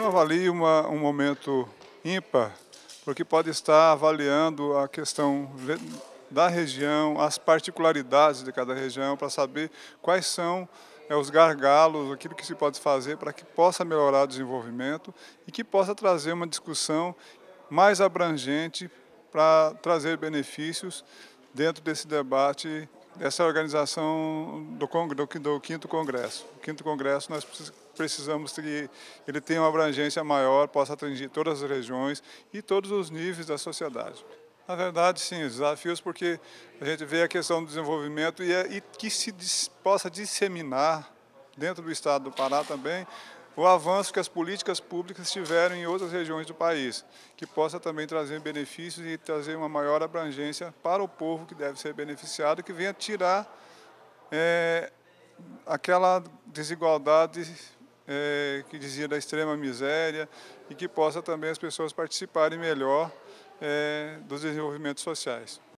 Não avalie uma, um momento ímpar, porque pode estar avaliando a questão da região, as particularidades de cada região, para saber quais são é, os gargalos, aquilo que se pode fazer para que possa melhorar o desenvolvimento e que possa trazer uma discussão mais abrangente para trazer benefícios dentro desse debate essa é a organização do, do, do quinto congresso. O quinto congresso nós precisamos que ele tenha uma abrangência maior, possa atingir todas as regiões e todos os níveis da sociedade. Na verdade, sim, desafios porque a gente vê a questão do desenvolvimento e, é, e que se dis, possa disseminar dentro do estado do Pará também o avanço que as políticas públicas tiveram em outras regiões do país, que possa também trazer benefícios e trazer uma maior abrangência para o povo que deve ser beneficiado, que venha tirar é, aquela desigualdade é, que dizia da extrema miséria e que possa também as pessoas participarem melhor é, dos desenvolvimentos sociais.